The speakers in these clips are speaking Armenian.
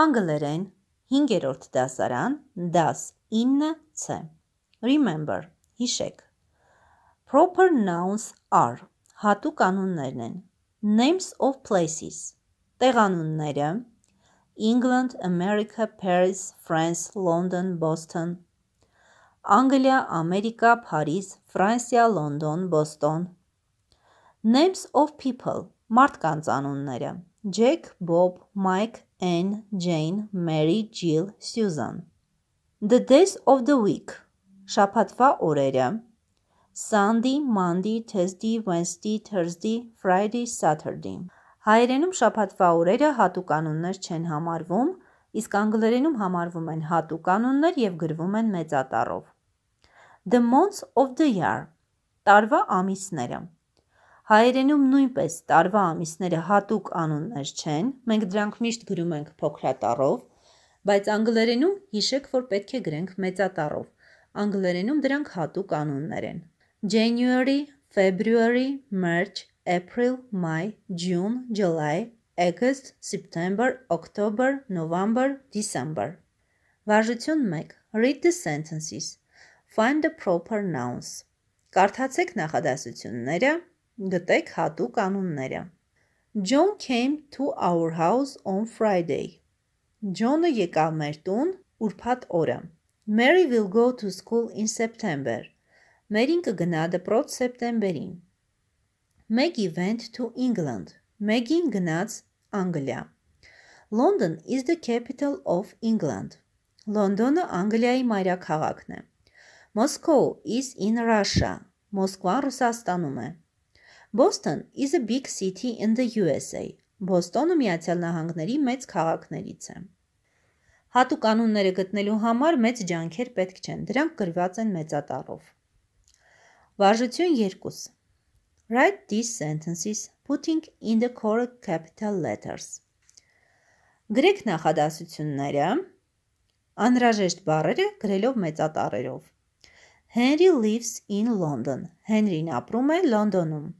անգլերեն 5-րդ դասարան, դաս 9C։ Remember, հիշեք։ Proper nouns are հատուկ անուններն են։ Names of places տեղանունները England, America, Paris, France, London, Boston Անգլիա, Ամերիկա, Փարիզ, Ֆրանսիա, Լոնդոն, Բոստոն Names of people մարդկանց անունները Ջեք, Բոբ, Մայք, Էն, Ջեյն, Մերի, Ջիլ, Սյուզան The Days of the Week Շաբաթվա օրերը Sunday, Monday, Tuesday, Wednesday, Thursday, Friday, Saturday Հայերենում շաբաթվա օրերը հատուկ անուններ չեն համարվում, իսկ անգլերենում համարվում են հատուկ անուններ եւ գրվում են մեծատառով The months of the year Տարվա ամիսները Հայերենում նույնպես տարվա ամիսները հատուկ անուններ չեն, մենք դրանք միշտ գրում ենք փոքրատառով, բայց անգլերենում հիշեք, որ պետք է գրենք մեծատառով։ Անգլերենում դրանք հատուկ անուններ են։ January, February, March, April, May, June, July, August, September, October, November, December։ Վարժություն 1. Read the sentences. Find the proper nouns։ Կարդացեք նախադասությունները Գտեք հատուկ անունները։ John came to our house on Friday. John-ը եկավ մեր տուն ուրբաթ օրը։ Mary will go to school in September. Մերին կգնա դպրոց սեպտեմբերին։ Maggie went to England. Maggie-ն գնաց Անգլիա։ London is the capital of England. Լոնդոնը Անգլիայի մայրաքաղաքն է։ Moscow is in Russia. Մոսկվան Ռուսաստանում է։ Boston is a big city in the USA. Բոստոնը Միացյալ Նահանգների մեծ քաղաքներից է։ Հատուկ անունները գտնելու համար մեծ ջանքեր պետք չեն։ Դրանք գրված են մեծատառով։ Վարժություն 2։ Write these sentences putting in the correct capital letters։ Գրեք նախադասությունները անհրաժեշտ բառերը գրելով մեծատառերով։ Henry lives in London։ Հենրին ապրում է Լոնդոնում։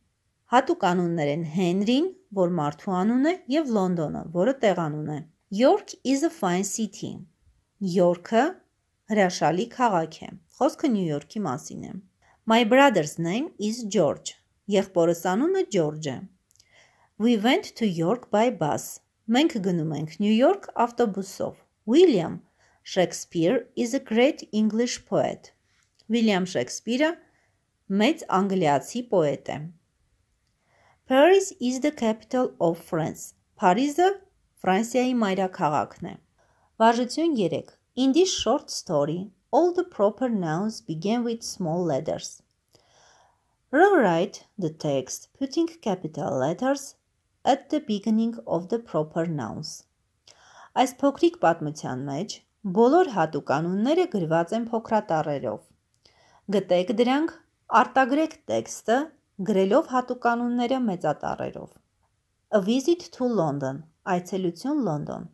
Հատուկ անուններ են Հենրին, որ մարդու անուն է, եւ Լոնդոնը, որը տեղանուն է։ York is a fine city։ York-ը հրաշալի քաղաք է։ Խոսքը Նյու Յորքի մասին է։ My brother's name is George։ Եղբորս անունը George է։ We went to York by bus։ Մենք գնում ենք Նյու Յորք ավտոբուսով։ William Shakespeare is a great English poet։ William Shakespeare-ը մեծ անգլիացի պոետ է։ Paris is the capital of France. Փարիզը Ֆրանսիայի մայրաքաղաքն է։ Վարժություն 3. In this short story, all the proper nouns begin with small letters. Rewrite the text putting capital letters at the beginning of the proper nouns. Այս փոքրիկ պատմության մեջ բոլոր հատուկ անունները գրված են փոքրատառերով։ Գտեք դրանք, արտագրեք տեքստը գրելով հատուկանունները մեծատառերով։ A visit to London, այցելություն Լոնդոն։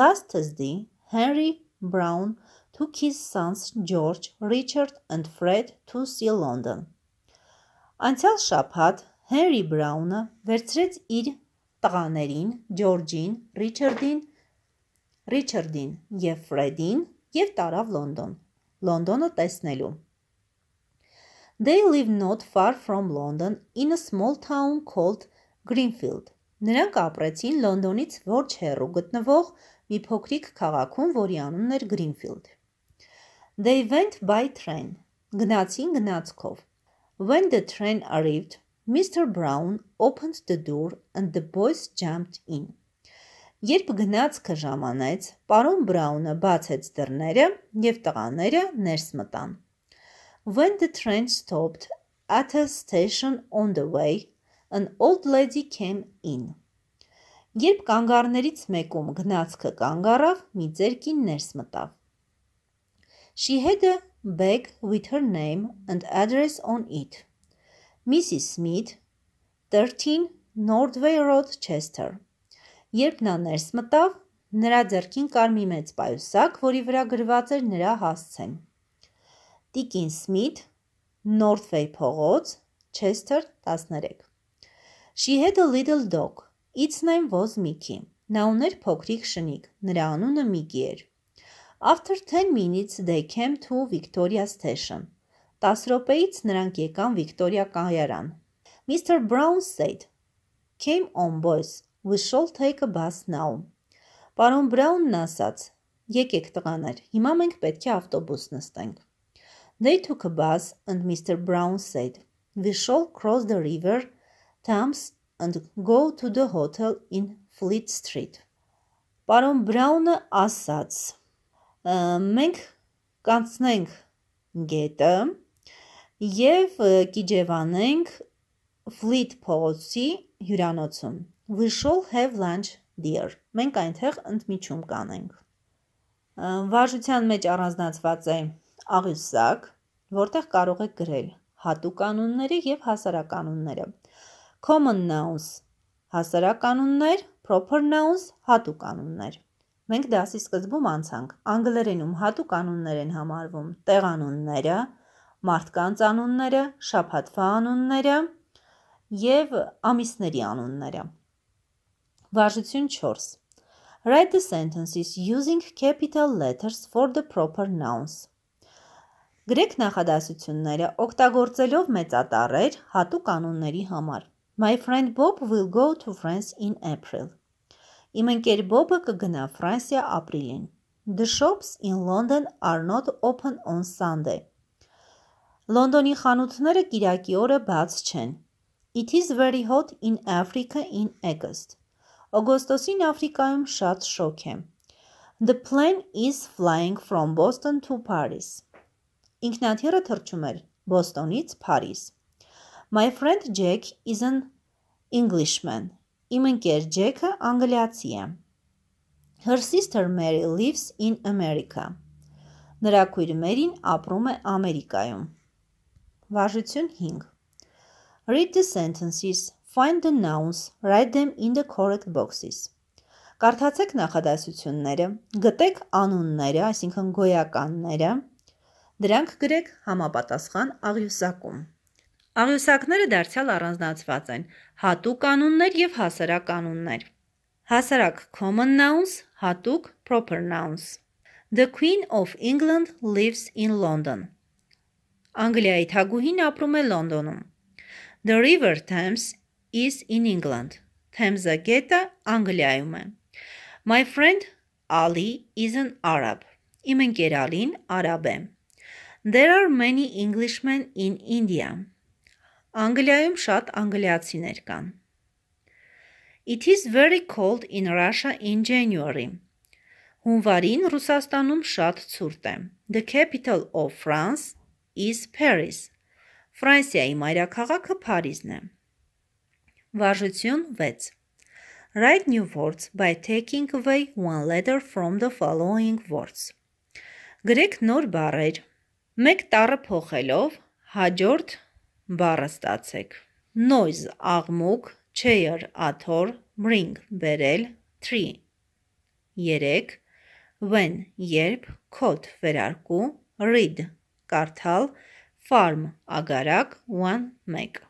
Last Thursday, Henry Brown took his sons George, Richard and Fred to see London. Անցյալ շաբաթ Հենրի Բրաունը վերցրեց իր տղաներին Ջորջին, Ռիչարդին, Ռիչարդին եւ Ֆրեդին եւ տարավ Լոնդոն։ Լոնդոնը տեսնելու։ They live not far from London in a small town called Greenfield. Նրանք ապրեցին Լոնդոնից ոչ հեռու գտնվող մի փոքրիկ քաղաքում, որի անունն էր Greenfield։ They went by train. Գնացին գնացքով։ When the train arrived, Mr. Brown opened the door and the boys jumped in. Երբ գնացքը ժամանեց, պարոն Բրաունը բացեց դռները եւ տղաները ներս մտան։ When the train stopped at a station on the way, an old lady came in. Երբ կանգառներից մեկում գնացքը կանգ առավ, մի ձերքին ներս մտավ։ She had a bag with her name and address on it. Mrs. Smith, 13 Northway Road, Chester։ Երբ նա ներս մտավ, նրա ձեռքին կար մի մեծ պայուսակ, որի վրա գրված էր նրա հասցեն։ Տիկին Սմիթ, Նորթվեյ փողոց, Չեսթեր 13։ She had a little dog. Its name was Mickey. Նա ուներ փոքրիկ շնիկ, նրա անունը Միկի էր։ After 10 minutes they came to Victoria station. 10 րոպեից նրանք եկան Վիկտորիա կայարան։ Mr. Brown said, "Came on boys. We shall take a bus now." Պարոն Բրաունն ասաց. Եկեք տղաներ, հիմա մենք պետք է ավտոբուս նստենք։ They took a bus, and Mr. Brown said, We shall cross the river Thames and go to the hotel in Fleet Street. Պարոն Բրաունը ասաց. Մենք կանցնենք գետը եւ կիջևանենք Fleet փողոցի հյուրանոցում։ We shall have lunch there. Մենք այնտեղ ընդմիջում կանենք։ Վարժության մեջ առանձնացված է աղյուսակ, որտեղ կարող եք գրել հատուկ կանոնները եւ հասարականունները։ Common nouns հասարականուններ, proper nouns հատուկ կանոններ։ Մենք դասի սկզբում անցանք անգլերենում հատուկ անուններ են համարվում տեղանունները, մարդկանց անունները, շաբաթվա անունները եւ ամիսների անունները։ Վարժություն 4 Write the sentences using capital letters for the proper nouns Գրեք նախադասությունները օգտագործելով մեծատառեր հատուկ անունների համար։ My friend Bob will go to France in April։ Իմ ընկեր Բոբը կգնա Ֆրանսիա ապրիլին։ The shops in London are not open on Sunday։ Լոնդոնի խանութները Կիրակի օրը բաց չեն։ It is very hot in Africa in August։ Օգոստոսին Աֆրիկայում շատ շոգ է։ The plane is flying from Boston to Paris։ Ինքնաթիռը թռչում էր Բոստոնից Փարիզ։ My friend Jack is an Englishman. Իմ ընկեր Ջեքը անգլիացի է։ Her sister Mary lives in America. Նրա քույր Մերին ապրում է Ամերիկայում։ Վարժություն 5 Read the sentences, find the nouns, write them in the correct boxes։ Կարդացեք նախադասությունները, գտեք անունները, այսինքն գոյականները, Դրանք գրեք համապատասխան աղյուսակում։ Աղյուսակները դարձյալ առանձնացված են՝ հատուկ կանոններ եւ հասարակ կանոններ։ Հասարակ common nouns, հատուկ proper nouns։ The Queen of England lives in London։ Անգլիայի թագուհին ապրում է Լոնդոնում։ The River Thames is in England։ Թեմզը գետը Անգլիայում է։ My friend Ali is an Arab։ Իմ ընկերալին արաբ է։ There are many Englishmen in India. Անգլիայում շատ անգլիացիներ կան։ It is very cold in Russia in January. Հունվարին Ռուսաստանում շատ ցուրտ է։ The capital of France is Paris. Ֆրանսիայի մայրաքաղաքը Փարիզն է։ Վարժություն 6 Write new words by taking away one letter from the following words. Գրեք նոր բառեր մեկ տառը փոխելով հաջորդ բառը ստացեք։ Noise աղմուկ, chair աթոռ, bring բերել, tree։ 3 when երբ, code վերարկու, read կարդալ, farm ագարակ, one մեկ։